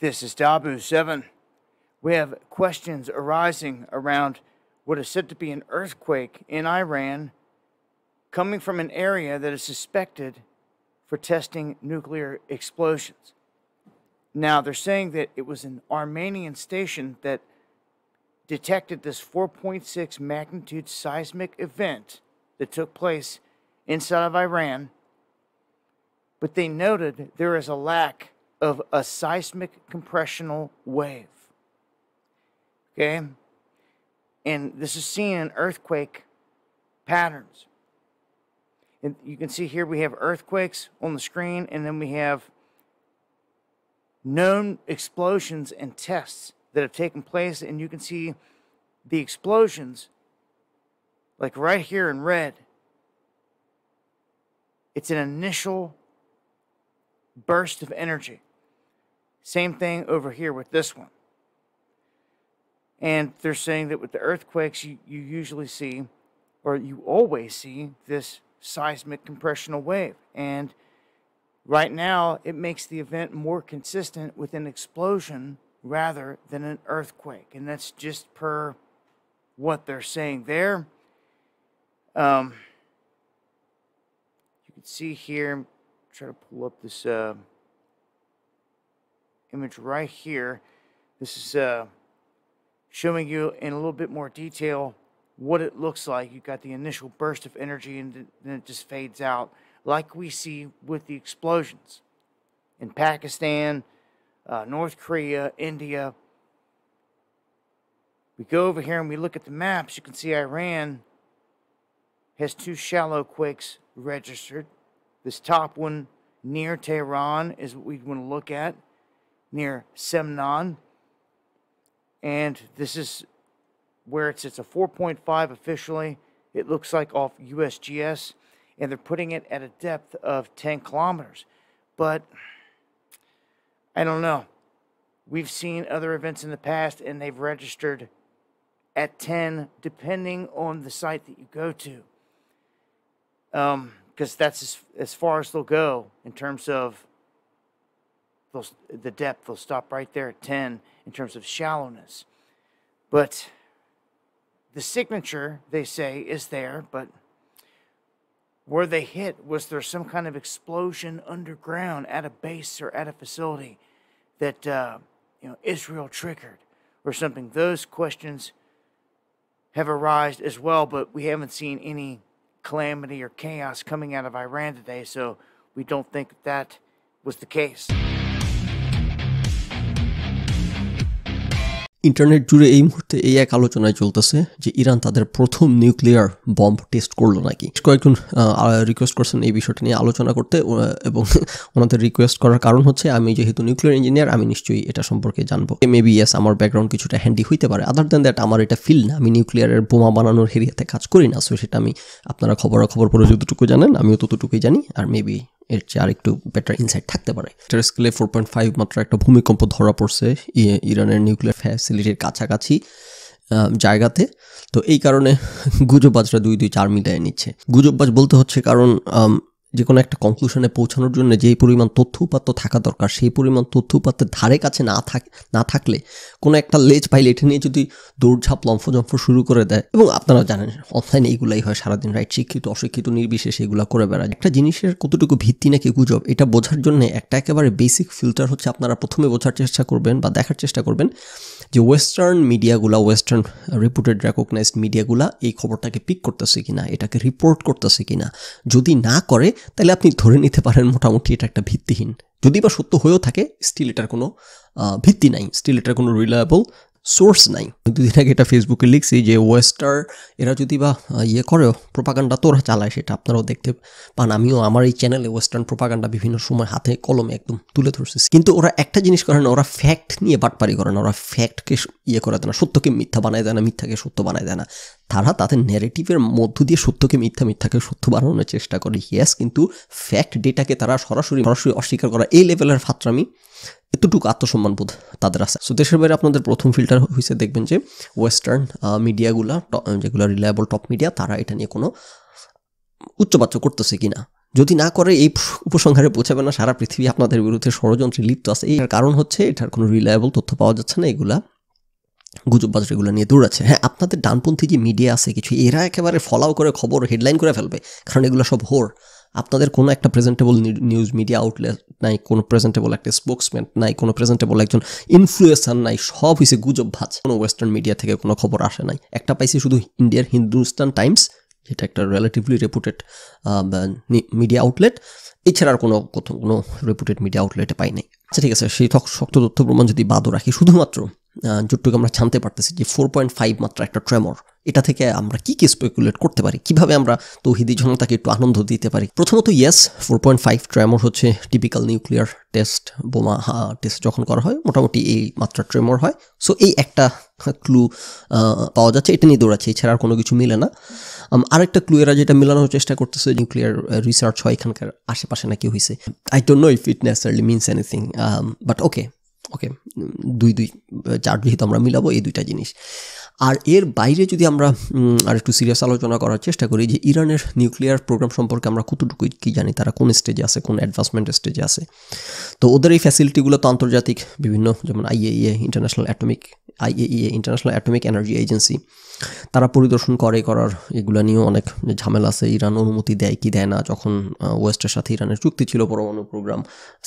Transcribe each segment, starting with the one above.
This is Dabu 7. We have questions arising around what is said to be an earthquake in Iran coming from an area that is suspected for testing nuclear explosions. Now, they're saying that it was an Armenian station that detected this 4.6 magnitude seismic event that took place inside of Iran, but they noted there is a lack of a seismic compressional wave. Okay? And this is seen in earthquake patterns. And you can see here we have earthquakes on the screen, and then we have known explosions and tests that have taken place. And you can see the explosions, like right here in red. It's an initial burst of energy. Same thing over here with this one. And they're saying that with the earthquakes, you, you usually see, or you always see, this seismic compressional wave. And right now, it makes the event more consistent with an explosion rather than an earthquake. And that's just per what they're saying there. Um, you can see here, try to pull up this. Uh, image right here. This is uh, showing you in a little bit more detail what it looks like. You've got the initial burst of energy and then it just fades out like we see with the explosions in Pakistan, uh, North Korea, India. We go over here and we look at the maps. You can see Iran has two shallow quakes registered. This top one near Tehran is what we want to look at near Semnon. And this is where it's. It's a 4.5 officially. It looks like off USGS, and they're putting it at a depth of 10 kilometers. But I don't know. We've seen other events in the past, and they've registered at 10, depending on the site that you go to. Because um, that's as, as far as they'll go in terms of the depth, they'll stop right there at 10 in terms of shallowness. But the signature, they say, is there, but where they hit, was there some kind of explosion underground at a base or at a facility that uh, you know Israel triggered or something? Those questions have arisen as well, but we haven't seen any calamity or chaos coming out of Iran today, so we don't think that was the case. Internet জুড়ে এই মুহূর্তে এই এক আলোচনায় চলতেছে যে Iran তাদের প্রথম নিউক্লিয়ার বম্ব টেস্ট করলো নাকি কয়েকজন রিকোয়েস্ট করছেন এই বিষয়টা নিয়ে আলোচনা করতে এবং ওনাদের রিকোয়েস্ট করার কারণ হচ্ছে আমি যেহেতু নিউক্লিয়ার ইঞ্জিনিয়ার আমি নিশ্চয়ই এটা সম্পর্কে জানবো মেবি এস আমার ব্যাকগ্রাউন্ড কিছুটা হ্যান্ডি হইতে পারে আদার দ্যান দ্যাট আমার এটা ফিল না আমি নিউক্লিয়ারের বোমা বানানোর এরিয়াতে কাজ করি না সো সেটা আমি আপনারা খবরাখবর পরে যতটুকু জানেন আমিও ততটুকুই জানি আর মেবি এর চেয়ে আর একটু বেটার ইনসাইট থাকতে পারে এটার স্কেলে ফোর পয়েন্ট ফাইভ মাত্র একটা ভূমিকম্প ধরা পড়ছে ইরানের নিউক্লিয়ার ফ্যাসিলিটির কাছাকাছি জায়গাতে তো এই কারণে গুজববাজরা দুই দুই চার মিলিয়ে নিচ্ছে গুজববাজ বলতে হচ্ছে কারণ যে কোনো একটা কনক্লুশনে পৌঁছানোর জন্য যেই পরিমাণ তথ্য থাকা দরকার সেই পরিমাণ তথ্য ধারে কাছে না থাক না থাকলে কোনো একটা লেজ পাইলে এটা নিয়ে যদি দৌড়ঝাঁপ লম্ফজম্ফ শুরু করে দেয় এবং আপনারা জানেন অনলাইনে এইগুলাই হয় সারাদিন রাইট শিক্ষিত অশিক্ষিত নির্বিশেষে এগুলো করে বেড়ায় একটা জিনিসের কতটুকু ভিত্তি নাকি গুজব এটা বোঝার জন্য একটা একেবারে বেসিক ফিল্টার হচ্ছে আপনারা প্রথমে বোঝার চেষ্টা করবেন বা দেখার চেষ্টা করবেন যে ওয়েস্টার্ন মিডিয়াগুলা ওয়েস্টার্ন রিপুটেড রেকগনাইজড মিডিয়াগুলা এই খবরটাকে পিক করতেছে কিনা এটাকে রিপোর্ট করতেছে কিনা যদি না করে তাহলে আপনি ধরে নিতে পারেন মোটামুটি এটা একটা ভিত্তিহীন যদি বা সত্য হয়েও থাকে স্টিল এটার কোনো ভিত্তি নাই স্টিল এটার কোনো রিলায়েবল সোর্স নাই দুদিন আগে এটা ফেসবুকে লিখছি যে ওয়েস্টার এরা যদি বা ইয়ে করেও প্রোপাগান্ডা তোরা চালায় সেটা আপনারাও দেখতে পান আমিও আমার এই চ্যানেলে ওয়েস্টার্ন প্রোপাগান্ডা বিভিন্ন সময় হাতে কলমে একদম তুলে ধরছিস কিন্তু ওরা একটা জিনিস করে না ওরা ফ্যাক্ট নিয়ে বাটপারি করে না ওরা ফ্যাক্টকে ইয়ে করে দেয় না সত্যকে মিথ্যা বানায় দেয় না মিথ্যাকে সত্য বানায় দেয় না তারা তাদের ন্যারেটিভের মধ্য দিয়ে সত্যকে মিথ্যা মিথ্যাকে সত্য বানানোর চেষ্টা করে ইয়েস কিন্তু ফ্যাক্ট ডেটাকে তারা সরাসরি সরাসরি অস্বীকার করা এই লেভেলের ফাত্রামি এতটুকু আত্মসম্মানবোধ তাদের আছে সো দেশের বাইরে আপনাদের প্রথম ফিল্টার হয়েছে দেখবেন যে ওয়েস্টার্ন মিডিয়াগুলা যেগুলো রিলায়েবল টপ মিডিয়া তারা এটা নিয়ে কোনো উচ্চবাচ্য করতেছে কিনা যদি না করে এই উপসংহারে পৌঁছাবে না সারা পৃথিবী আপনাদের বিরুদ্ধে ষড়যন্ত্রে লিপ্ত আছে এর কারণ হচ্ছে এটার কোনো রিলায়েবল তথ্য পাওয়া যাচ্ছে না এগুলা বাজার এগুলো নিয়ে দূর আছে হ্যাঁ আপনাদের ডানপন্থী যে মিডিয়া আছে কিছু এরা একেবারে ফলাও করে খবর হেডলাইন করে ফেলবে কারণ এগুলো সব হোর আপনাদের কোনো একটা প্রেজেন্টেবল নিউজ মিডিয়া আউটলেট নাই কোনো প্রেজেন্টেবল একটা স্পোক্সম্যান নাই কোনো প্রেজেন্টেবল একজন ইনফ্লুয়েসার নাই সব হয়েছে গুজব ভাজ কোনো ওয়েস্টার্ন মিডিয়া থেকে কোনো খবর আসে নাই একটা পাইছি শুধু ইন্ডিয়ার হিন্দুস্তান টাইমস যেটা একটা রিলেটিভলি রেপুটেড মিডিয়া আউটলেট এছাড়া আর কোনো কোনো রেপুটেড মিডিয়া আউটলেটে পাই নাই আচ্ছা ঠিক আছে সেই শক্ত তথ্য প্রমাণ যদি বাদও রাখি শুধুমাত্র যুটুকু আমরা জানতে পারতেছি যে ফোর পয়েন্ট ফাইভ মাত্র একটা ট্রেমর এটা থেকে আমরা কি কি স্পেকুলেট করতে পারি কিভাবে আমরা তৌহিদি জনতাকে একটু আনন্দ দিতে পারি প্রথমত yes four point five tremor হচ্ছে টিপিক্যাল নিউক্লিয়ার টেস্ট বোমা টেস্ট যখন করা হয় মোটামুটি এই মাত্রা ট্রেমর হয় সো এই একটা ক্লু হ্যাঁ, পাওয়া যাচ্ছে এটা নিয়ে দৌড়াচ্ছে এছাড়া আর কোনো কিছু মিলে না আরেকটা ক্লু এরা যেটা মেলানোর চেষ্টা করতেছে নিউক্লিয়ার রিসার্চ হয় এখানকার আশেপাশে নাকি হয়েছে I don't know if it necessarily means anything but okay okay দুই দুই চার যেহেতু আমরা মিলাবো এই দুইটা জিনিস আর এর বাইরে যদি আমরা আর একটু সিরিয়াস আলোচনা করার চেষ্টা করি যে ইরানের নিউক্লিয়ার প্রোগ্রাম সম্পর্কে আমরা কতটুকু কী জানি তারা কোন স্টেজে আছে কোন অ্যাডভান্সমেন্ট স্টেজে আছে তো ওদের এই ফ্যাসিলিটিগুলো তো আন্তর্জাতিক বিভিন্ন যেমন IAEA international atomic IAEA international atomic energy agency তারা পরিদর্শন করে করার এগুলো নিয়েও অনেক ঝামেলা আছে ইরান অনুমতি দেয় কি দেয় না যখন ওয়েস্টের সাথে ইরানের চুক্তি ছিল পরমাণু প্রোগ্রাম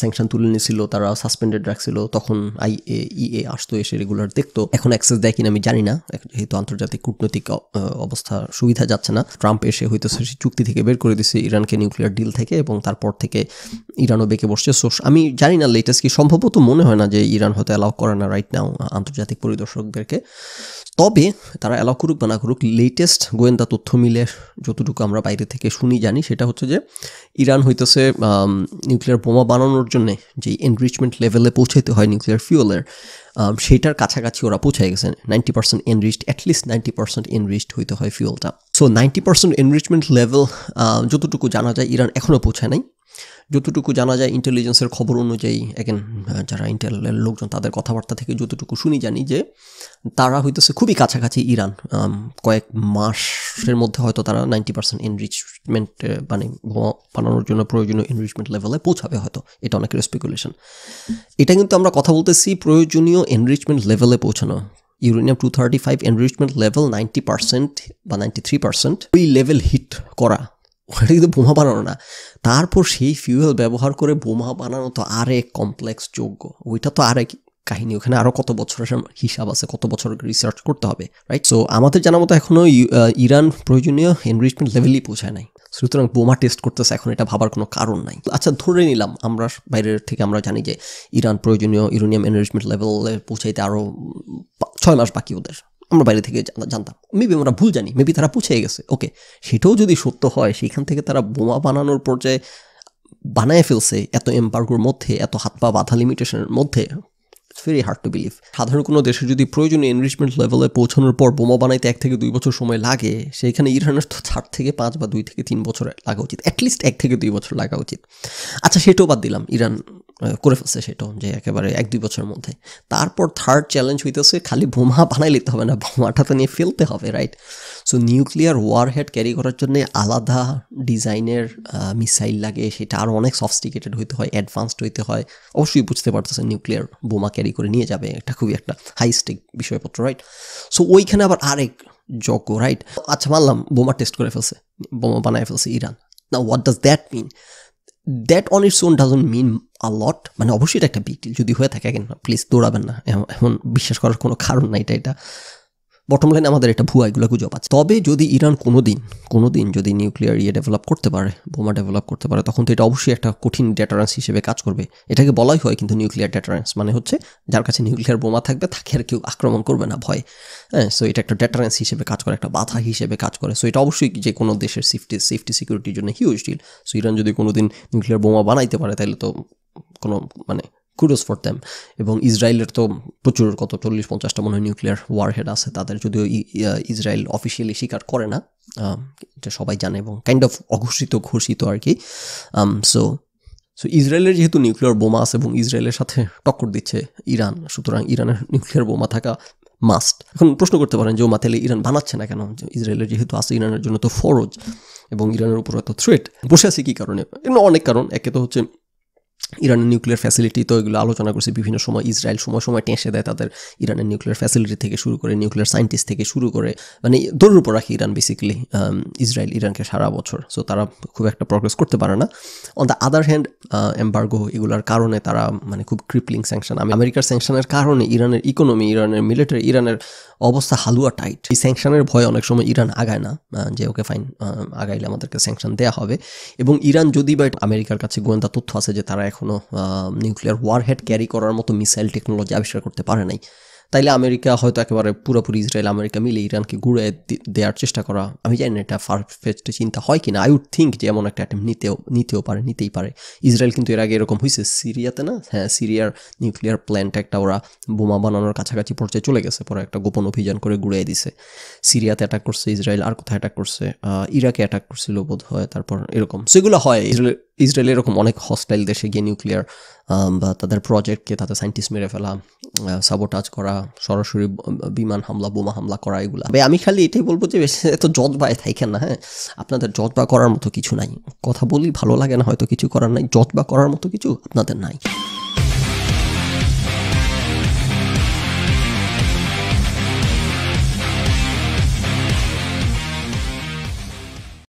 স্যাংশন তুলে নিয়েছিল তারা সাসপেন্ডেড রাখছিল তখন আইএ ইএ e আসতো এসে রেগুলার দেখতো এখন অ্যাক্সেস দেয় কিনা আমি জানি না যেহেতু আন্তর্জাতিক কূটনৈতিক অবস্থা সুবিধা যাচ্ছে না ট্রাম্প এসে হয়তো সে চুক্তি থেকে বের করে দিছে ইরানকে নিউক্লিয়ার ডিল থেকে এবং তারপর থেকে ইরানও বেঁকে বসছে সো আমি জানি না লেটেস্ট কি সম্ভবত মনে হয় না যে ইরান হয়তো অ্যালাউ করে না রাইট নাও আন্তর্জাতিক পরি দর্শকদেরকে তবে তারা অ্যালাউ করুক বা না করুক লেটেস্ট গোয়েন্দা তথ্য মিলে যতটুকু আমরা বাইরে থেকে শুনি জানি সেটা হচ্ছে যে ইরান হইতেছে নিউক্লিয়ার বোমা বানানোর জন্য যে এনরিচমেন্ট লেভেলে পৌঁছাইতে হয় নিউক্লিয়ার ফিউয়েলের সেটার কাছাকাছি ওরা পৌঁছায় গেছে ninety percent enriched at least ninety percent enriched হইতে হয় ফিউলটা so ninety percent enrichment level যতটুকু জানা যায় ইরান এখনও পৌঁছায় নাই যতটুকু জানা যায় ইন্টেলিজেন্সের খবর অনুযায়ী একেন যারা ইন্টেলের লোকজন তাদের কথাবার্তা থেকে যতটুকু শুনি জানি যে তারা হইতেছে খুবই কাছাকাছি ইরান কয়েক মাসের মধ্যে হয়তো তারা নাইনটি পার্সেন্ট এনরিচমেন্ট মানে বানানোর জন্য প্রয়োজনীয় এনরিচমেন্ট লেভেলে পৌঁছাবে হয়তো এটা অনেক স্পেকুলেশন এটা কিন্তু আমরা কথা বলতেছি প্রয়োজনীয় এনরিচমেন্ট লেভেলে পৌঁছানো uranium two thirty five enrichment level ninety percent বা নাইনটি থ্রি পার্সেন্ট ওই লেভেল হিট করা ওখানে কিন্তু বোমা বানানো না তারপর সেই ফিউয়েল ব্যবহার করে বোমা বানানো তো আরেক কমপ্লেক্স যোগ্য ওইটা তো আরেক কাহিনী ওখানে আরও কত বছরের হিসাব আছে কত বছর রিসার্চ করতে হবে রাইট সো আমাদের জানা মতো এখনও ইরান প্রয়োজনীয় এনরিচমেন্ট লেভেলই পৌঁছায় নাই সুতরাং বোমা টেস্ট করতেছে এখন এটা ভাবার কোনো কারণ নাই আচ্ছা ধরে নিলাম আমরা বাইরের থেকে আমরা জানি যে ইরান প্রয়োজনীয় ইউরেনিয়াম এনরিচমেন্ট লেভেলে পৌঁছাইতে আরও ছয় মাস বাকি ওদের আমরা বাইরে থেকে জানতাম মেবি আমরা ভুল জানি মেবি তারা পৌঁছে গেছে ওকে সেটাও যদি সত্য হয় সেইখান থেকে তারা বোমা বানানোর পর্যায়ে বানায় ফেলছে এত এম্বার্গোর মধ্যে এত হাত পা বাধা লিমিটেশনের মধ্যে it's very hard to believe সাধারণ কোনো দেশে যদি প্রয়োজনীয় এনরিচমেন্ট লেভেলে পৌঁছানোর পর বোমা বানাইতে এক থেকে দুই বছর সময় লাগে সেইখানে ইরানের তো চার থেকে পাঁচ বা দুই থেকে তিন বছর লাগা উচিত অ্যাটলিস্ট এক থেকে দুই বছর লাগা উচিত আচ্ছা সেটাও বাদ দিলাম ইরান করে ফেলছে সেটা যে একেবারে এক দুই বছরের মধ্যে তারপর থার্ড চ্যালেঞ্জ হইতেছে খালি বোমা বানাই নিতে হবে না বোমাটা তো নিয়ে ফেলতে হবে right so nuclear warhead carry করার জন্য আলাদা ডিজাইনের মিসাইল লাগে সেটা আরও অনেক সফস্টিকেটেড হইতে হয় অ্যাডভান্সড হইতে হয় অবশ্যই বুঝতে পারতেছে নিউক্লিয়ার বোমা ক্যারি করে নিয়ে যাবে এটা খুবই একটা হাই স্টেক বিষয়পত্র রাইট সো ওইখানে আবার আরেক জগো রাইট আচ্ছা মানলাম বোমা টেস্ট করে ফেলছে বোমা বানায় ফেলছে ইরান না what does that mean that on its own doesn't mean a lot মানে অবশ্যই এটা একটা বিগ ডিল যদি হয়ে থাকে কেন প্লিজ দৌড়াবেন না এমন বিশ্বাস করার কোনো কারণ নাই এটা এটা বটম লাইন আমাদের এটা ভুয়া এগুলো গুজব আছে তবে যদি ইরান কোনো দিন কোনো দিন যদি নিউক্লিয়ার ইয়ে ডেভেলপ করতে পারে বোমা ডেভেলপ করতে পারে তখন তো এটা অবশ্যই একটা কঠিন ডেটারেন্স হিসেবে কাজ করবে এটাকে বলাই হয় কিন্তু নিউক্লিয়ার ডেটারেন্স মানে হচ্ছে যার কাছে নিউক্লিয়ার বোমা থাকবে তাকে আর কেউ আক্রমণ করবে না ভয় হ্যাঁ সো এটা একটা ডেটারেন্স হিসেবে কাজ করে একটা বাধা হিসেবে কাজ করে সো এটা অবশ্যই যে কোনো দেশের সেফটি সেফটি সিকিউরিটির জন্য হিউজ ডিল সো ইরান যদি কোনো দিন নিউক্লিয়ার বোমা বানাইতে পারে তাহলে তো কোনো মানে কুডোস ফর দ্যাম এবং ইসরায়েলের তো প্রচুর কত চল্লিশ পঞ্চাশটা মনে হয় নিউক্লিয়ার ওয়ারহেড আছে তাদের যদিও ইসরায়েল অফিসিয়ালি স্বীকার করে না এটা সবাই জানে এবং কাইন্ড অফ অঘোষিত ঘোষিত আর কি সো সো ইসরায়েলের যেহেতু নিউক্লিয়ার বোমা আছে এবং ইসরায়েলের সাথে টক্কর দিচ্ছে ইরান সুতরাং ইরানের নিউক্লিয়ার বোমা থাকা মাস্ট এখন প্রশ্ন করতে পারেন যে ওমা তেলে ইরান বানাচ্ছে না কেন ইসরায়েলের যেহেতু আছে ইরানের জন্য তো ফরজ এবং ইরানের উপর এত থ্রেট বসে আছে কী কারণে অনেক কারণ একে তো হচ্ছে ইরানের নিউক্লিয়ার ফ্যাসিলিটি তো এগুলো আলোচনা করছে বিভিন্ন সময় ইসরায়েল সময় সময় টেঁসে দেয় তাদের ইরানের নিউক্লিয়ার ফ্যাসিলিটি থেকে শুরু করে নিউক্লিয়ার সায়েন্টিস্ট থেকে শুরু করে মানে দৌড়ের উপর রাখে ইরান বেসিক্যালি ইসরায়েল ইরানকে সারা বছর সো তারা খুব একটা প্রগ্রেস করতে পারে না on the other hand embargo এগুলোর কারণে তারা মানে খুব ক্রিপলিং স্যাংশন আমি আমেরিকার স্যাংশনের কারণে ইরানের ইকোনমি ইরানের মিলিটারি ইরানের অবস্থা হালুয়া টাইট এই স্যাংশনের ভয় অনেক সময় ইরান আগায় না যে ওকে ফাইন আগাইলে আমাদেরকে স্যাংশন দেওয়া হবে এবং ইরান যদি বা আমেরিকার কাছে গোয়েন্দা তথ্য আছে যে তারা এখনও নিউক্লিয়ার ওয়ারহেড ক্যারি করার মতো মিসাইল টেকনোলজি আবিষ্কার করতে পারে নাই তাইলে আমেরিকা হয়তো একেবারে পুরোপুরি ইসরায়েল আমেরিকা মিলে ইরানকে ঘুরে দেওয়ার চেষ্টা করা আমি জানি না এটা ফেস্ট চিন্তা হয় কিনা আই উড থিঙ্ক যে এমন একটা অ্যাটেম্প নিতেও নিতেও পারে নিতেই পারে ইসরায়েল কিন্তু এর আগে এরকম হয়েছে সিরিয়াতে না হ্যাঁ সিরিয়ার নিউক্লিয়ার প্ল্যান্ট একটা ওরা বোমা বানানোর কাছাকাছি পর্যায়ে চলে গেছে পরে একটা গোপন অভিযান করে ঘুরিয়ে দিছে সিরিয়াতে অ্যাটাক করছে ইসরায়েল আর কোথায় অ্যাটাক করছে ইরাকে অ্যাটাক করছিল বোধ হয় তারপর এরকম সেগুলো হয় ইসরায়েল ইসরায়েল এরকম অনেক হস্টাইল দেশে গিয়ে নিউক্লিয়ার বা তাদের প্রজেক্টকে তাদের সায়েন্টিস্ট মেরে ফেলা সাবোটাজ করা সরাসরি বিমান হামলা বোমা হামলা করা এগুলো আমি খালি এটাই বলবো যে এত জজবায় থাকেন না হ্যাঁ আপনাদের জজবা করার মতো কিছু নাই কথা বলি ভালো লাগে না হয়তো কিছু করার নাই জজবা করার মতো কিছু আপনাদের নাই